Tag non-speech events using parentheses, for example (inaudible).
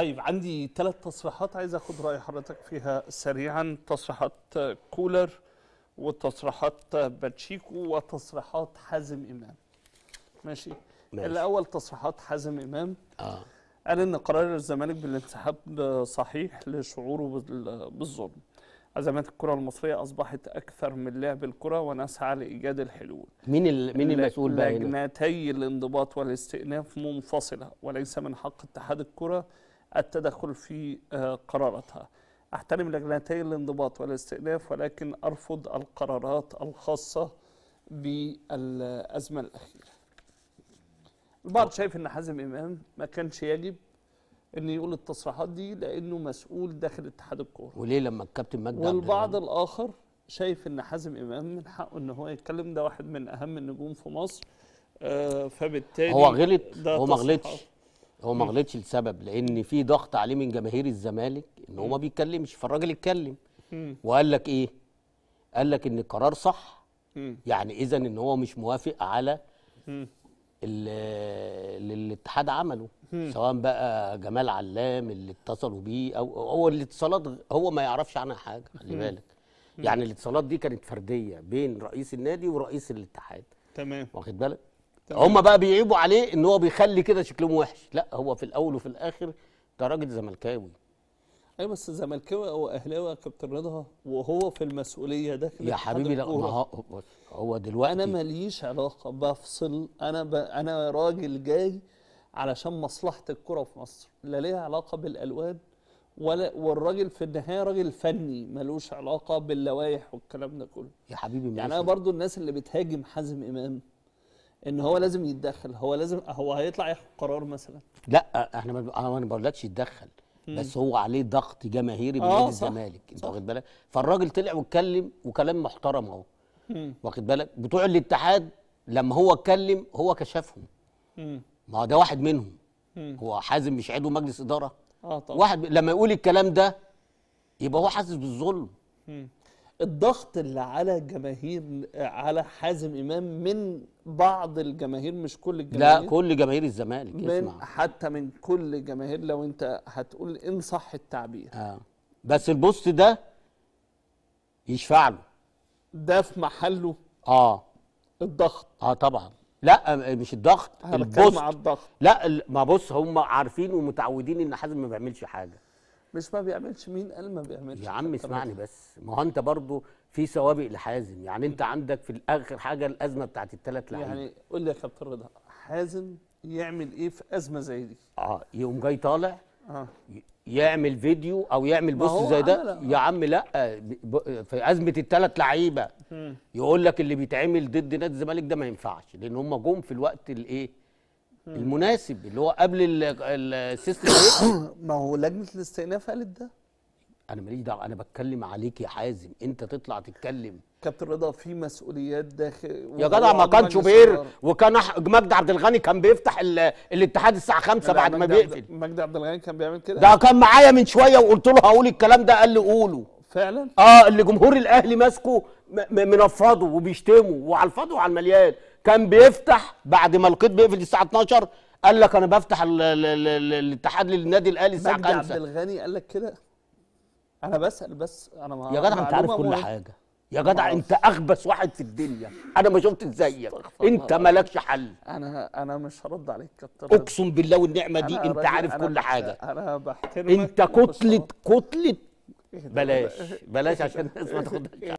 طيب عندي ثلاث تصريحات عايز اخد راي حضرتك فيها سريعا تصريحات كولر وتصريحات باتشيكو وتصريحات حازم امام ماشي, ماشي. الاول تصريحات حازم امام آه. قال ان قرار الزمالك بالانسحاب صحيح لشعوره بالظلم أزمات الكرة المصرية أصبحت أكثر من لعب الكرة ونسعى لإيجاد الحلول. مين مين المسؤول بقى لجنتي الانضباط والاستئناف منفصلة وليس من حق اتحاد الكرة التدخل في آه، قراراتها أحترم لجنتي الانضباط والاستئناف ولكن أرفض القرارات الخاصة بالأزمة الأخيرة البعض شايف أن حازم إمام ما كانش يجب أن يقول التصريحات دي لأنه مسؤول داخل اتحاد الكورة وليه لما الكابتن مجدي والبعض الآخر شايف ان حازم امام من حقه ان هو يتكلم ده واحد من اهم النجوم في مصر آه فبالتالي هو غلط هو ما غلطش هو ما غلطش لسبب لان في ضغط عليه من جماهير الزمالك ان هو ما بيتكلمش فالراجل اتكلم وقال لك ايه قال لك ان القرار صح يعني اذا ان هو مش موافق على اللي الاتحاد عمله سواء بقى جمال علام اللي اتصلوا بيه او هو الاتصالات هو ما يعرفش عنها حاجه خلي بالك يعني الاتصالات دي كانت فرديه بين رئيس النادي ورئيس الاتحاد تمام واخد بالك هم بقى بيعيبوا عليه ان هو بيخلي كده شكلهم وحش لا هو في الاول وفي الاخر ده راجل زملكاوي اي أيوة، بس زملكاوي او اهلاوي يا كابتن رضا وهو في المسؤوليه داخل يا حبيبي لا هو دلوقتي انا ماليش علاقه بفصل انا ب... انا راجل جاي علشان مصلحه الكره في مصر لا ليها علاقه بالالوان ولا والراجل في النهايه راجل فني ملوش علاقه باللوائح والكلام ده كله يا حبيبي يعني انا برضو الناس اللي بتهاجم حازم امام ان هو لازم يتدخل هو لازم هو هيطلع ياخد قرار مثلا لا احنا ما انا ما بقولكش يتدخل بس هو عليه ضغط جماهيري من نادي آه، الزمالك انت واخد بالك فالراجل طلع واتكلم وكلام محترم اهو واخد بالك بتوع الاتحاد لما هو اتكلم هو كشفهم ما هو ده واحد منهم هو حازم مش عضو مجلس اداره اه طبعا واحد لما يقول الكلام ده يبقى هو حاسس بالظلم الضغط اللي على جماهير على حازم امام من بعض الجماهير مش كل الجماهير لا كل جماهير الزمالك من اسمع. حتى من كل الجماهير لو انت هتقول ان صح التعبير آه. بس البوست ده يشفع له ده في محله اه الضغط اه طبعا لا آه، مش الضغط البوست الضغط لا ما بص هم عارفين ومتعودين ان حازم ما بيعملش حاجه مش ما بيعملش مين قال ما بيعملش يا عم اسمعني بس ما هو انت برضه في سوابق لحازم يعني انت عندك في الاخر حاجه الازمه بتاعت الثلاث لعيبه يعني قول لي يا كابتن رضا حازم يعمل ايه في ازمه زي دي اه يقوم جاي طالع آه. يعمل فيديو او يعمل بوست زي ده يا عم لا آه، في ازمه الثلاث لعيبه يقول لك اللي بيتعمل ضد نادي الزمالك ده ما ينفعش لان هم جم في الوقت الايه المناسب اللي هو قبل السيستم إيه؟ (coughs) ما هو لجنه الاستئناف قالت ده انا ماليش دعوه انا بتكلم عليك يا حازم انت تطلع تتكلم كابتن رضا في مسؤوليات داخل يا جدع ما كان شوبير وكان مجدي عبد الغني كان بيفتح الاتحاد الساعه 5 بعد ما بيقفل مجدي عبد الغني كان بيعمل كده ده كان معايا من شويه وقلت له هقول الكلام ده قال لي قوله فعلا اه اللي جمهور الاهلي ماسكه منفضه وبيشتمه وعلى الفاضي وعلى المليان كان بيفتح بعد ما القيد بيقفل الساعه 12 قال لك انا بفتح الاتحاد للنادي الاهلي الساعه 5 عبد الغني قال لك كده انا بسال بس انا ما يا جدع انت عارف كل حاجه يا جدع انت اخبث واحد في الدنيا انا ما شفت زيك انت مالكش حل انا انا مش هرد عليك كتر اقسم بالله والنعمه دي انت عارف كل حاجه انا بحترمك انت كتله كتله إيه بلاش بلاش عشان الناس ما تاخدهاش